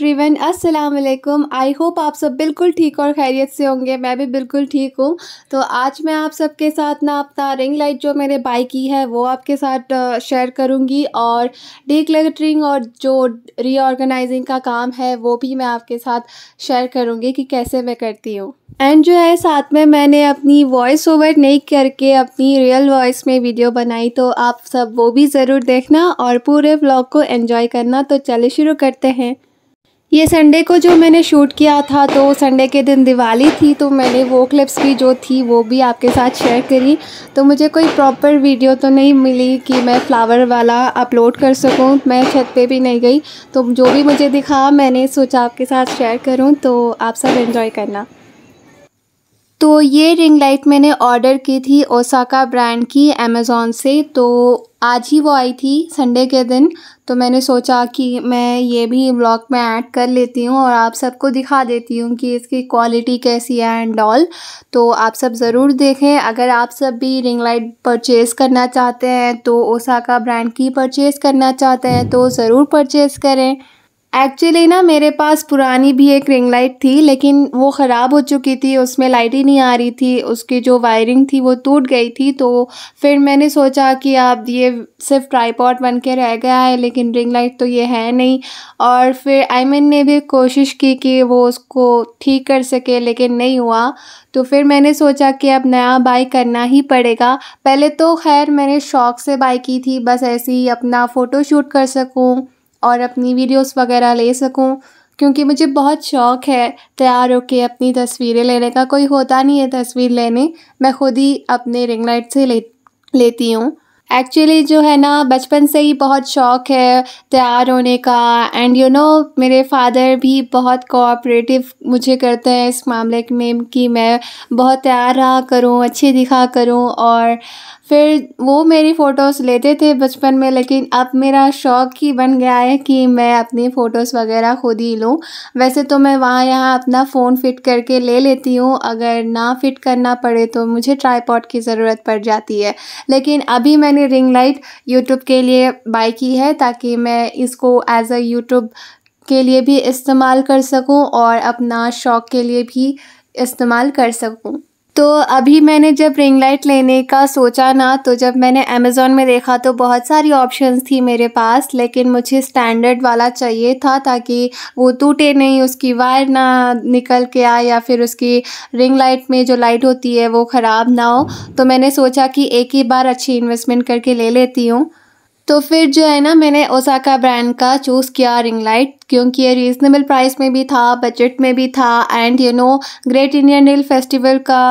everyone अस्सलाम वालेकुम I hope आप सब बिल्कुल ठीक और खैरियत से होंगे मैं भी बिल्कुल ठीक हूँ तो आज मैं आप सबके साथ ना अपना रिंग लाइट जो मैंने बाई की है वो आपके साथ शेयर करूँगी और डिक्लटरिंग और जो रीऑर्गेनाइजिंग का काम है वो भी मैं आपके साथ शेयर करूँगी कि कैसे मैं करती हूँ एंड जो है साथ में मैंने अपनी वॉइस ओवर नहीं करके अपनी रियल वॉइस में वीडियो बनाई तो आप सब वो भी ज़रूर देखना और पूरे ब्लॉग को एंजॉय करना तो चले शुरू करते हैं ये संडे को जो मैंने शूट किया था तो संडे के दिन दिवाली थी तो मैंने वो क्लिप्स भी जो थी वो भी आपके साथ शेयर करी तो मुझे कोई प्रॉपर वीडियो तो नहीं मिली कि मैं फ़्लावर वाला अपलोड कर सकूं मैं छत पे भी नहीं गई तो जो भी मुझे दिखा मैंने सोचा आपके साथ शेयर करूं तो आप सब एंजॉय करना तो ये रिंग लाइट मैंने ऑर्डर की थी ओसाका ब्रांड की अमेज़ोन से तो आज ही वो आई थी संडे के दिन तो मैंने सोचा कि मैं ये भी ब्लॉग में ऐड कर लेती हूँ और आप सबको दिखा देती हूँ कि इसकी क्वालिटी कैसी है एंड ऑल तो आप सब ज़रूर देखें अगर आप सब भी रिंग लाइट परचेज़ करना चाहते हैं तो ओसाका ब्रांड की परचेज़ करना चाहते हैं तो ज़रूर परचेज़ करें एक्चुअली ना मेरे पास पुरानी भी एक रिंग लाइट थी लेकिन वो ख़राब हो चुकी थी उसमें लाइट ही नहीं आ रही थी उसकी जो वायरिंग थी वो टूट गई थी तो फिर मैंने सोचा कि आप ये सिर्फ ट्राईपॉड बन के रह गया है लेकिन रिंग लाइट तो ये है नहीं और फिर आईमिन ने भी कोशिश की कि वो उसको ठीक कर सके लेकिन नहीं हुआ तो फिर मैंने सोचा कि अब नया बाई करना ही पड़ेगा पहले तो खैर मैंने शौक़ से बाई की थी बस ऐसे ही अपना फ़ोटो शूट कर सकूँ और अपनी वीडियोस वगैरह ले सकूं क्योंकि मुझे बहुत शौक़ है तैयार होकर अपनी तस्वीरें लेने का कोई होता नहीं है तस्वीर लेने मैं खुद ही अपने रिंग लाइट से ले लेती हूँ एक्चुअली जो है ना बचपन से ही बहुत शौक़ है तैयार होने का एंड यू नो मेरे फादर भी बहुत कोऑपरेटिव मुझे करते हैं इस मामले में कि मैं बहुत तैयार रहा करूँ अच्छे दिखा करूँ और फिर वो मेरी फ़ोटोज़ लेते थे बचपन में लेकिन अब मेरा शौक़ ही बन गया है कि मैं अपनी फ़ोटोज़ वगैरह खुद ही लूँ वैसे तो मैं वहाँ यहाँ अपना फ़ोन फ़िट करके ले लेती हूँ अगर ना फ़िट करना पड़े तो मुझे ट्राईपॉड की ज़रूरत पड़ जाती है लेकिन अभी मैंने रिंग लाइट यूट्यूब के लिए बाई की है ताकि मैं इसको एज़ अ यूट्यूब के लिए भी इस्तेमाल कर सकूं और अपना शौक़ के लिए भी इस्तेमाल कर सकूं तो अभी मैंने जब रिंग लाइट लेने का सोचा ना तो जब मैंने अमेज़ोन में देखा तो बहुत सारी ऑप्शंस थी मेरे पास लेकिन मुझे स्टैंडर्ड वाला चाहिए था ताकि वो टूटे नहीं उसकी वायर ना निकल के आए या फिर उसकी रिंग लाइट में जो लाइट होती है वो ख़राब ना हो तो मैंने सोचा कि एक ही बार अच्छी इन्वेस्टमेंट करके ले लेती हूँ तो फिर जो है ना मैंने ओसाका ब्रांड का चूज़ किया रिंग लाइट क्योंकि ये रीज़नेबल प्राइस में भी था बजट में भी था and you know great Indian रिल फेस्टिवल का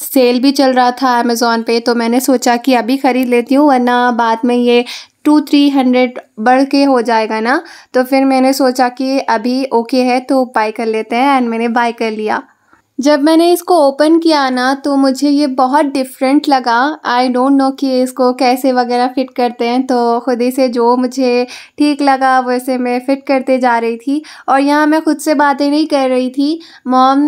सेल भी चल रहा था अमेज़ोन पे तो मैंने सोचा कि अभी ख़रीद लेती हूँ वरना बाद में ये टू थ्री हंड्रेड बढ़ के हो जाएगा ना तो फिर मैंने सोचा कि अभी ओके है तो बाई कर लेते हैं एंड मैंने बाई कर लिया जब मैंने इसको ओपन किया ना तो मुझे ये बहुत डिफरेंट लगा आई डोंट नो कि इसको कैसे वगैरह फ़िट करते हैं तो खुद ही से जो मुझे ठीक लगा वैसे मैं फ़िट करते जा रही थी और यहाँ मैं खुद से बातें नहीं कर रही थी मॉम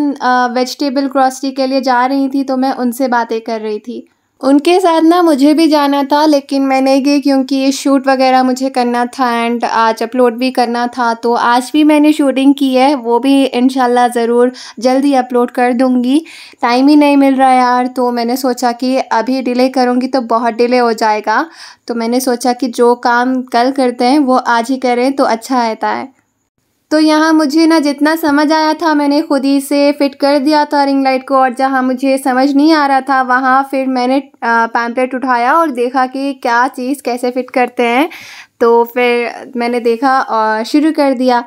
वेजिटेबल ग्रॉसरी के लिए जा रही थी तो मैं उनसे बातें कर रही थी उनके साथ ना मुझे भी जाना था लेकिन मैं नहीं गई क्योंकि ये शूट वगैरह मुझे करना था एंड आज अपलोड भी करना था तो आज भी मैंने शूटिंग की है वो भी इन ज़रूर जल्दी अपलोड कर दूँगी टाइम ही नहीं मिल रहा यार तो मैंने सोचा कि अभी डिले करूँगी तो बहुत डिले हो जाएगा तो मैंने सोचा कि जो काम कल करते हैं वो आज ही करें तो अच्छा रहता है तो यहाँ मुझे ना जितना समझ आया था मैंने खुद ही से फिट कर दिया था रिंग लाइट को और जहाँ मुझे समझ नहीं आ रहा था वहाँ फिर मैंने पैम्पलेट उठाया और देखा कि क्या चीज़ कैसे फिट करते हैं तो फिर मैंने देखा और शुरू कर दिया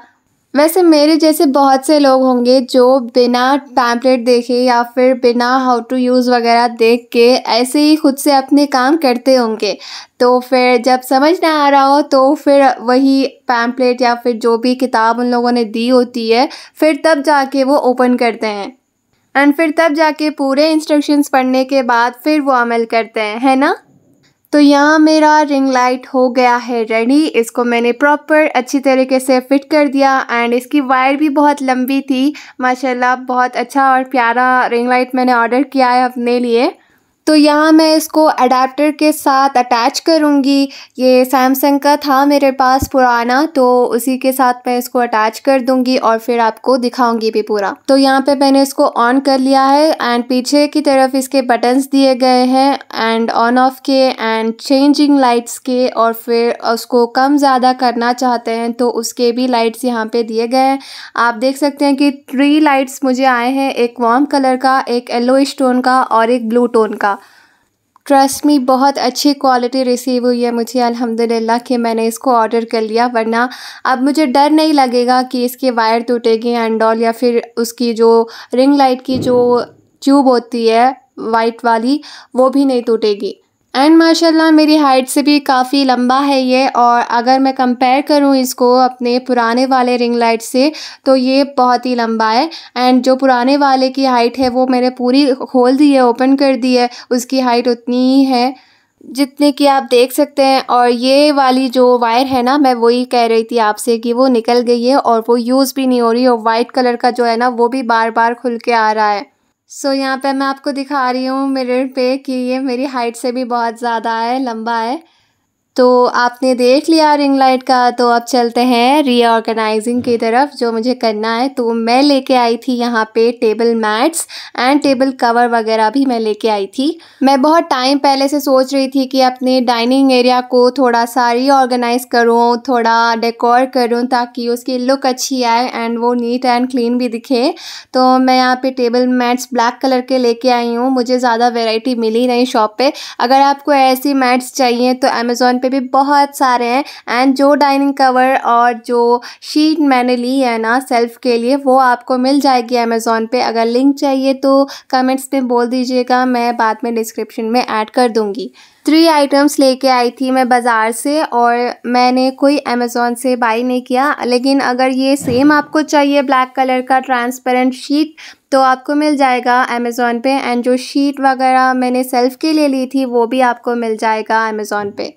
वैसे मेरे जैसे बहुत से लोग होंगे जो बिना पैम्पलेट देखे या फिर बिना हाउ टू यूज़ वगैरह देख के ऐसे ही खुद से अपने काम करते होंगे तो फिर जब समझ ना आ रहा हो तो फिर वही पैम्पलेट या फिर जो भी किताब उन लोगों ने दी होती है फिर तब जाके वो ओपन करते हैं एंड फिर तब जाके पूरे इंस्ट्रक्शंस पढ़ने के बाद फिर वो अमल करते हैं है ना तो यहाँ मेरा रिंग लाइट हो गया है रेडी इसको मैंने प्रॉपर अच्छी तरीके से फिट कर दिया एंड इसकी वायर भी बहुत लंबी थी माशाल्लाह बहुत अच्छा और प्यारा रिंग लाइट मैंने ऑर्डर किया है अपने लिए तो यहाँ मैं इसको अडेप्टर के साथ अटैच करूँगी ये सैमसंग का था मेरे पास पुराना तो उसी के साथ मैं इसको अटैच कर दूँगी और फिर आपको दिखाऊँगी भी पूरा तो यहाँ पे मैंने इसको ऑन कर लिया है एंड पीछे की तरफ इसके बटन्स दिए गए हैं एंड ऑन ऑफ के एंड चेंजिंग लाइट्स के और फिर उसको कम ज़्यादा करना चाहते हैं तो उसके भी लाइट्स यहाँ पर दिए गए हैं आप देख सकते हैं कि थ्री लाइट्स मुझे आए हैं एक वार्म कलर का एक येलो स्टोन का और एक ब्लू टोन का ट्रस्ट मी बहुत अच्छी क्वालिटी रिसीव हुई है मुझे अल्हम्दुलिल्लाह कि मैंने इसको ऑर्डर कर लिया वरना अब मुझे डर नहीं लगेगा कि इसके वायर टूटेगी एंड ऑल या फिर उसकी जो रिंग लाइट की जो ट्यूब होती है वाइट वाली वो भी नहीं टूटेगी एंड माशाल्लाह मेरी हाइट से भी काफ़ी लंबा है ये और अगर मैं कंपेयर करूँ इसको अपने पुराने वाले रिंग लाइट से तो ये बहुत ही लंबा है एंड जो पुराने वाले की हाइट है वो मैंने पूरी खोल दी है ओपन कर दी है उसकी हाइट उतनी ही है जितने की आप देख सकते हैं और ये वाली जो वायर है ना मैं वही कह रही थी आपसे कि वो निकल गई है और वो यूज़ भी नहीं हो रही और वाइट कलर का जो है ना वो भी बार बार खुल के आ रहा है सो so, यहाँ पे मैं आपको दिखा रही हूँ मिरर पे कि ये मेरी हाइट से भी बहुत ज़्यादा है लंबा है तो आपने देख लिया रिंग लाइट का तो अब चलते हैं रीऑर्गेनाइजिंग की तरफ जो मुझे करना है तो मैं लेके आई थी यहाँ पे table mats and table cover वगैरह भी मैं लेके आई थी मैं बहुत टाइम पहले से सोच रही थी कि अपने डाइनिंग एरिया को थोड़ा सा रीऑर्गेनाइज करूँ थोड़ा डेकोर करूँ ताकि उसकी लुक अच्छी आए एंड वो नीट एंड क्लीन भी दिखे तो मैं यहाँ पर टेबल मैट्स ब्लैक कलर के लेके आई हूँ मुझे ज़्यादा वेराइटी मिली नहीं शॉप पर अगर आपको ऐसी मैट्स चाहिए तो अमेज़ोन पे भी बहुत सारे हैं एंड जो डाइनिंग कवर और जो शीट मैंने ली है ना सेल्फ के लिए वो आपको मिल जाएगी अमेज़ोन पे अगर लिंक चाहिए तो कमेंट्स में बोल दीजिएगा मैं बाद में डिस्क्रिप्शन में ऐड कर दूँगी थ्री आइटम्स लेके आई थी मैं बाज़ार से और मैंने कोई अमेज़ोन से बाई नहीं किया लेकिन अगर ये सेम आपको चाहिए ब्लैक कलर का ट्रांसपेरेंट शीट तो आपको मिल जाएगा अमेज़ोन पे एंड जो शीट वगैरह मैंने सेल्फ़ के लिए ली थी वो भी आपको मिल जाएगा अमेज़ोन पे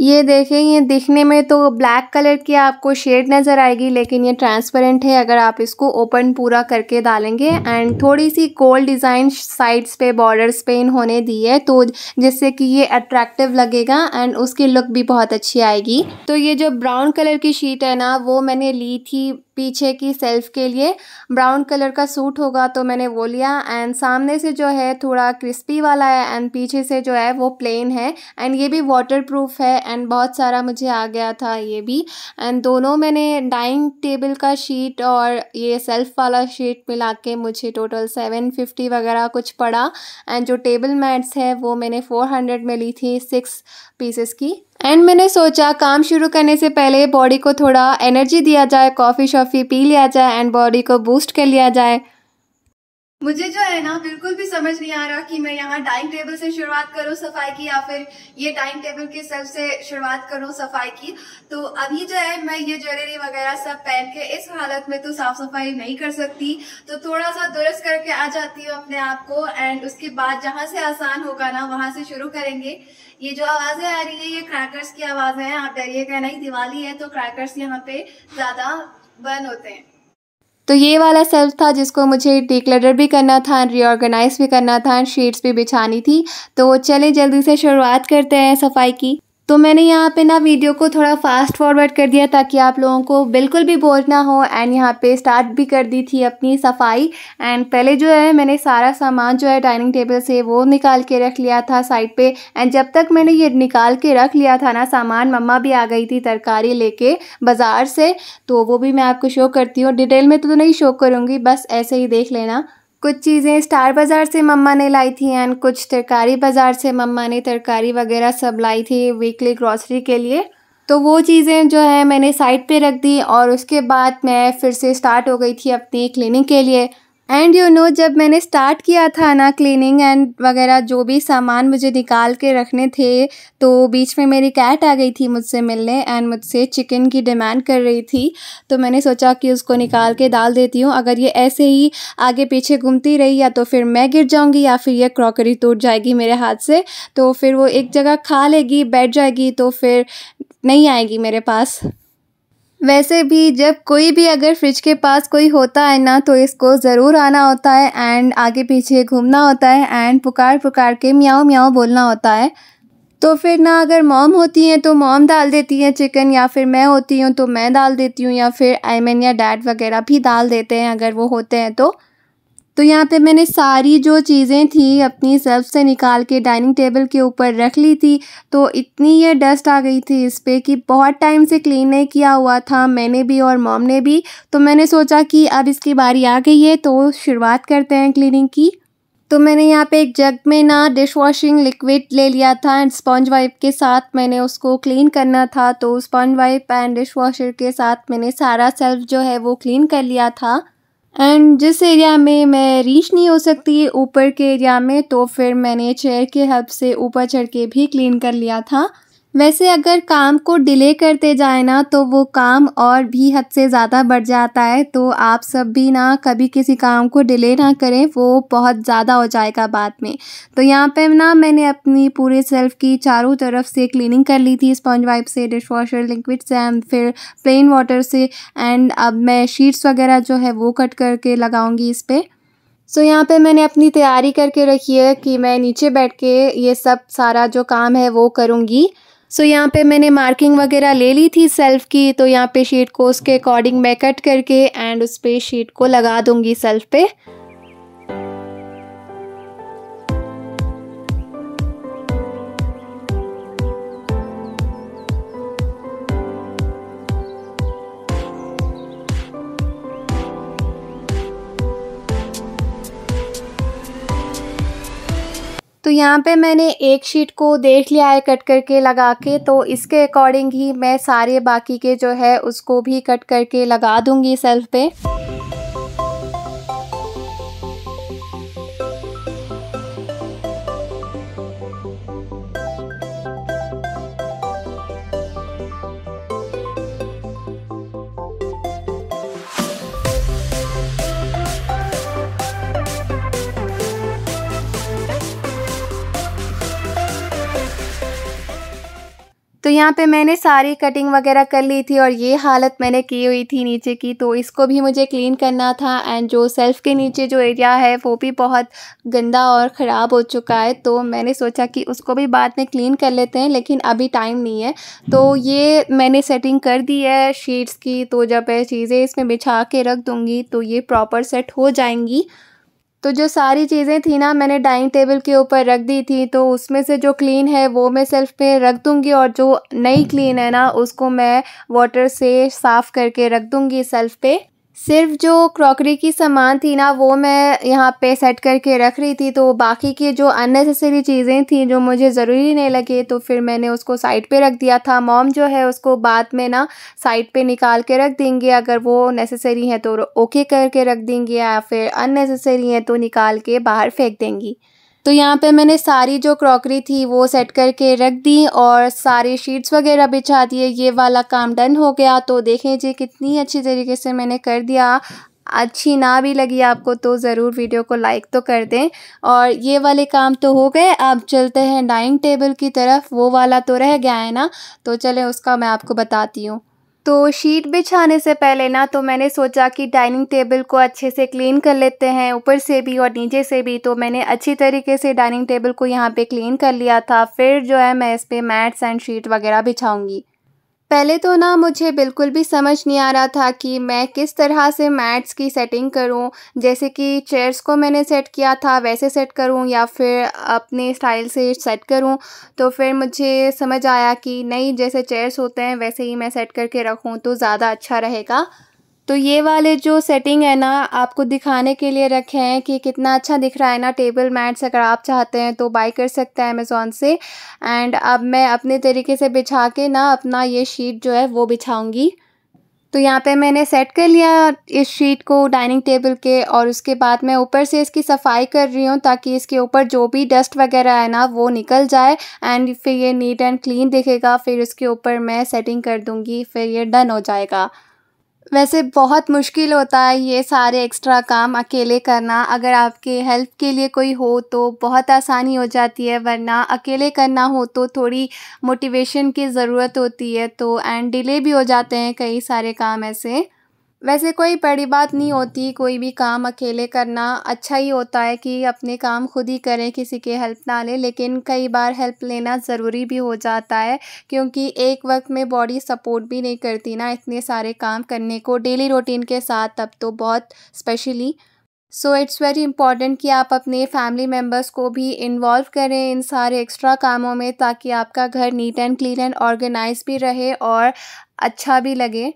ये देखें ये दिखने में तो ब्लैक कलर की आपको शेड नज़र आएगी लेकिन ये ट्रांसपेरेंट है अगर आप इसको ओपन पूरा करके डालेंगे एंड थोड़ी सी गोल्ड डिज़ाइन साइड्स पे बॉर्डर्स पे इन्होंने दी है तो जिससे कि ये अट्रैक्टिव लगेगा एंड उसकी लुक भी बहुत अच्छी आएगी तो ये जो ब्राउन कलर की शीट है ना वो मैंने ली थी पीछे की सेल्फ के लिए ब्राउन कलर का सूट होगा तो मैंने वो लिया एंड सामने से जो है थोड़ा क्रिस्पी वाला है एंड पीछे से जो है वो प्लेन है एंड ये भी वाटर प्रूफ है एंड बहुत सारा मुझे आ गया था ये भी एंड दोनों मैंने डाइनिंग टेबल का शीट और ये सेल्फ वाला शीट मिला के मुझे टोटल सेवन फिफ्टी वगैरह कुछ पड़ा एंड जो टेबल मैट्स है वो मैंने फ़ोर हंड्रेड में ली थी सिक्स पीसेस की एंड मैंने सोचा काम शुरू करने से पहले बॉडी को थोड़ा एनर्जी दिया जाए कॉफ़ी शॉफ़ी पी लिया जाए एंड बॉडी को बूस्ट कर लिया जाए मुझे जो है ना बिल्कुल भी समझ नहीं आ रहा कि मैं यहाँ टाइम टेबल से शुरुआत करूँ सफाई की या फिर ये टाइम टेबल के सब से शुरुआत करूँ सफाई की तो अभी जो है मैं ये ज्वेलरी वगैरह सब पहन के इस हालत में तो साफ सफाई नहीं कर सकती तो थोड़ा सा दुरुस्त करके आ जाती हूँ अपने आप को एंड उसके बाद जहाँ से आसान होगा ना वहाँ से शुरू करेंगे ये जो आवाजें आ रही है ये क्रैकर्स की आवाजें हैं आप डरिएगा नहीं दिवाली है तो क्रैकर्स यहाँ पे ज्यादा बर्न होते हैं तो ये वाला सेल्फ था जिसको मुझे डिक्लेटर भी करना था रीऑर्गेनाइज भी करना था शीट्स भी बिछानी थी तो चले जल्दी से शुरुआत करते हैं सफाई की तो मैंने यहाँ पे ना वीडियो को थोड़ा फास्ट फॉरवर्ड कर दिया ताकि आप लोगों को बिल्कुल भी बोर ना हो एंड यहाँ पे स्टार्ट भी कर दी थी अपनी सफाई एंड पहले जो है मैंने सारा सामान जो है डाइनिंग टेबल से वो निकाल के रख लिया था साइड पे एंड जब तक मैंने ये निकाल के रख लिया था ना सामान मम्मा भी आ गई थी तरकारी लेके बाज़ार से तो वो भी मैं आपको शो करती हूँ डिटेल में तो नहीं शो करूँगी बस ऐसे ही देख लेना कुछ चीज़ें स्टार बाज़ार से मम्मा ने लाई थी एंड कुछ तरकारी बाज़ार से मम्मा ने तरकारी वगैरह सब लाई थी वीकली ग्रॉसरी के लिए तो वो चीज़ें जो है मैंने साइड पे रख दी और उसके बाद मैं फिर से स्टार्ट हो गई थी अपनी क्लिनिक के लिए एंड यू नो जब मैंने स्टार्ट किया था ना क्लीनिंग एंड वगैरह जो भी सामान मुझे निकाल के रखने थे तो बीच में मेरी कैट आ गई थी मुझसे मिलने एंड मुझसे चिकन की डिमांड कर रही थी तो मैंने सोचा कि उसको निकाल के डाल देती हूँ अगर ये ऐसे ही आगे पीछे घूमती रही या तो फिर मैं गिर जाऊँगी या फिर यह क्रॉकरी टूट जाएगी मेरे हाथ से तो फिर वो एक जगह खा लेगी बैठ जाएगी तो फिर नहीं आएगी मेरे पास वैसे भी जब कोई भी अगर फ्रिज के पास कोई होता है ना तो इसको ज़रूर आना होता है एंड आगे पीछे घूमना होता है एंड पुकार पुकार के म्याओ म्याओ बोलना होता है तो फिर ना अगर मॉम होती हैं तो मॉम डाल देती हैं चिकन या फिर मैं होती हूँ तो मैं डाल देती हूँ या फिर आई मीन या डैड वगैरह भी डाल देते हैं अगर वो होते हैं तो तो यहाँ पे मैंने सारी जो चीज़ें थी अपनी सेल्फ से निकाल के डाइनिंग टेबल के ऊपर रख ली थी तो इतनी ये डस्ट आ गई थी इस पर कि बहुत टाइम से क्लीन नहीं किया हुआ था मैंने भी और मॉम ने भी तो मैंने सोचा कि अब इसकी बारी आ गई है तो शुरुआत करते हैं क्लीनिंग की तो मैंने यहाँ पे एक जग में ना डिश वॉशिंग लिक्विड ले लिया था एंड स्पॉन्ज वाइप के साथ मैंने उसको क्लीन करना था तो sponge wipe and dish washer के साथ मैंने सारा सेल्फ जो है वो क्लीन कर लिया था एंड जिस एरिया में मैं रीच नहीं हो सकती ऊपर के एरिया में तो फिर मैंने चेयर के हेल्प से ऊपर चढ़ के भी क्लीन कर लिया था वैसे अगर काम को डिले करते जाए ना तो वो काम और भी हद से ज़्यादा बढ़ जाता है तो आप सब भी ना कभी किसी काम को डिले ना करें वो बहुत ज़्यादा हो जाएगा बाद में तो यहाँ पे ना मैंने अपनी पूरे सेल्फ की चारों तरफ से क्लीनिंग कर ली थी स्पॉन्ज वाइप से डिश वॉशर लिक्विड से एंड फिर प्लेन वाटर से एंड अब मैं शीट्स वगैरह जो है वो कट करके लगाऊंगी इस पर सो so, यहाँ पे मैंने अपनी तैयारी करके रखी है कि मैं नीचे बैठ के ये सब सारा जो काम है वो करूँगी सो यहाँ पे मैंने मार्किंग वगैरह ले ली थी सेल्फ की तो यहाँ पे शीट को उसके अकॉर्डिंग मैं कट करके एंड उस पर शीट को लगा दूँगी सेल्फ पे यहाँ पे मैंने एक शीट को देख लिया है कट करके लगा के तो इसके अकॉर्डिंग ही मैं सारे बाकी के जो है उसको भी कट करके लगा दूंगी सेल्फ पे यहाँ पे मैंने सारी कटिंग वगैरह कर ली थी और ये हालत मैंने की हुई थी नीचे की तो इसको भी मुझे क्लीन करना था एंड जो सेल्फ़ के नीचे जो एरिया है वो भी बहुत गंदा और ख़राब हो चुका है तो मैंने सोचा कि उसको भी बाद में क्लीन कर लेते हैं लेकिन अभी टाइम नहीं है तो ये मैंने सेटिंग कर दी है शीट्स की तो जब चीज़ें इसमें बिछा के रख दूँगी तो ये प्रॉपर सेट हो जाएंगी तो जो सारी चीज़ें थी ना मैंने डाइनिंग टेबल के ऊपर रख दी थी तो उसमें से जो क्लीन है वो मैं सेल्फ पे रख दूँगी और जो नई क्लीन है ना उसको मैं वाटर से साफ़ करके रख दूँगी सेल्फ पे सिर्फ जो क्रॉकरी की सामान थी ना वो मैं यहाँ पे सेट करके रख रही थी तो बाकी की जो अननेसेसरी चीज़ें थी जो मुझे ज़रूरी नहीं लगे तो फिर मैंने उसको साइड पे रख दिया था मॉम जो है उसको बाद में ना साइड पे निकाल के रख देंगे अगर वो नेसेसरी है तो ओके करके रख देंगे या फिर अननेसेसरी है तो निकाल के बाहर फेंक देंगी तो यहाँ पे मैंने सारी जो क्रॉकरी थी वो सेट करके रख दी और सारी शीट्स वगैरह बिछा दिए ये वाला काम डन हो गया तो देखें जी कितनी अच्छी तरीके से मैंने कर दिया अच्छी ना भी लगी आपको तो ज़रूर वीडियो को लाइक तो कर दें और ये वाले काम तो हो गए अब चलते हैं डाइनिंग टेबल की तरफ वो वाला तो रह गया है ना तो चलें उसका मैं आपको बताती हूँ तो शीट बिछाने से पहले ना तो मैंने सोचा कि डाइनिंग टेबल को अच्छे से क्लीन कर लेते हैं ऊपर से भी और नीचे से भी तो मैंने अच्छी तरीके से डाइनिंग टेबल को यहाँ पे क्लीन कर लिया था फिर जो है मैं इस पर मैट्स एंड शीट वगैरह बिछाऊँगी पहले तो ना मुझे बिल्कुल भी समझ नहीं आ रहा था कि मैं किस तरह से मैट्स की सेटिंग करूं जैसे कि चेयर्स को मैंने सेट किया था वैसे सेट करूं या फिर अपने स्टाइल से सेट करूं तो फिर मुझे समझ आया कि नहीं जैसे चेयर्स होते हैं वैसे ही मैं सेट करके रखूं तो ज़्यादा अच्छा रहेगा तो ये वाले जो सेटिंग है ना आपको दिखाने के लिए रखे हैं कि कितना अच्छा दिख रहा है ना टेबल मैट्स अगर आप चाहते हैं तो बाई कर सकते हैं अमेज़ोन से एंड अब मैं अपने तरीके से बिछा के ना अपना ये शीट जो है वो बिछाऊँगी तो यहाँ पे मैंने सेट कर लिया इस शीट को डाइनिंग टेबल के और उसके बाद मैं ऊपर से इसकी सफाई कर रही हूँ ताकि इसके ऊपर जो भी डस्ट वगैरह है ना वो निकल जाए एंड फिर ये नीट एंड क्लीन दिखेगा फिर उसके ऊपर मैं सेटिंग कर दूँगी फिर ये डन हो जाएगा वैसे बहुत मुश्किल होता है ये सारे एक्स्ट्रा काम अकेले करना अगर आपके हेल्प के लिए कोई हो तो बहुत आसानी हो जाती है वरना अकेले करना हो तो थोड़ी मोटिवेशन की ज़रूरत होती है तो एंड डिले भी हो जाते हैं कई सारे काम ऐसे वैसे कोई बड़ी बात नहीं होती कोई भी काम अकेले करना अच्छा ही होता है कि अपने काम खुद ही करें किसी के हेल्प ना लें लेकिन कई बार हेल्प लेना ज़रूरी भी हो जाता है क्योंकि एक वक्त में बॉडी सपोर्ट भी नहीं करती ना इतने सारे काम करने को डेली रूटीन के साथ अब तो बहुत specially so it's very important कि आप अपने फैमिली मेम्बर्स को भी इन्वॉल्व करें इन सारे एक्स्ट्रा कामों में ताकि आपका घर neat and clean and organise भी रहे और अच्छा भी लगे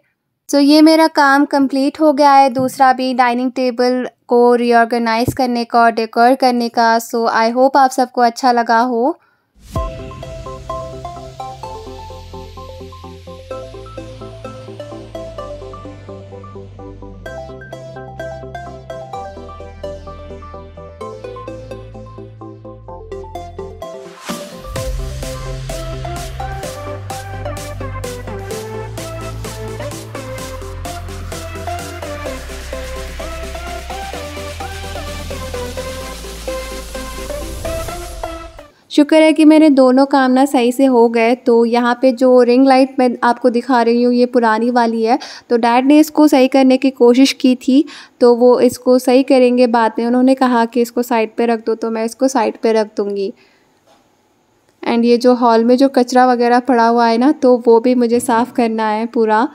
सो तो ये मेरा काम कंप्लीट हो गया है दूसरा भी डाइनिंग टेबल को रीऑर्गेनाइज़ करने का और डेकोर करने का सो आई होप आप सबको अच्छा लगा हो शुक्र है कि मेरे दोनों काम ना सही से हो गए तो यहाँ पे जो रिंग लाइट मैं आपको दिखा रही हूँ ये पुरानी वाली है तो डैड ने इसको सही करने की कोशिश की थी तो वो इसको सही करेंगे बाद में उन्होंने कहा कि इसको साइड पे रख दो तो मैं इसको साइड पे रख दूँगी एंड ये जो हॉल में जो कचरा वगैरह पड़ा हुआ है ना तो वो भी मुझे साफ़ करना है पूरा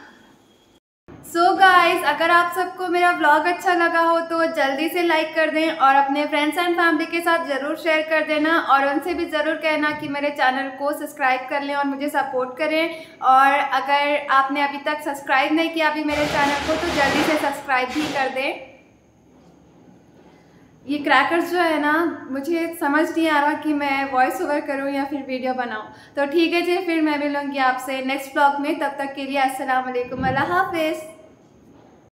सो so गाइज अगर आप सबको मेरा ब्लॉग अच्छा लगा हो तो जल्दी से लाइक कर दें और अपने फ्रेंड्स एंड फैमिली के साथ ज़रूर शेयर कर देना और उनसे भी ज़रूर कहना कि मेरे चैनल को सब्सक्राइब कर लें और मुझे सपोर्ट करें और अगर आपने अभी तक सब्सक्राइब नहीं किया अभी मेरे चैनल को तो जल्दी से सब्सक्राइब भी कर दें ये क्रैकर्स जो है ना मुझे समझ नहीं आ रहा कि मैं वॉइस ओवर करूँ या फिर वीडियो बनाऊँ तो ठीक है जी फिर मैं मिलूँगी आपसे नेक्स्ट ब्लॉग में तब तक के लिए असलम हाफिज़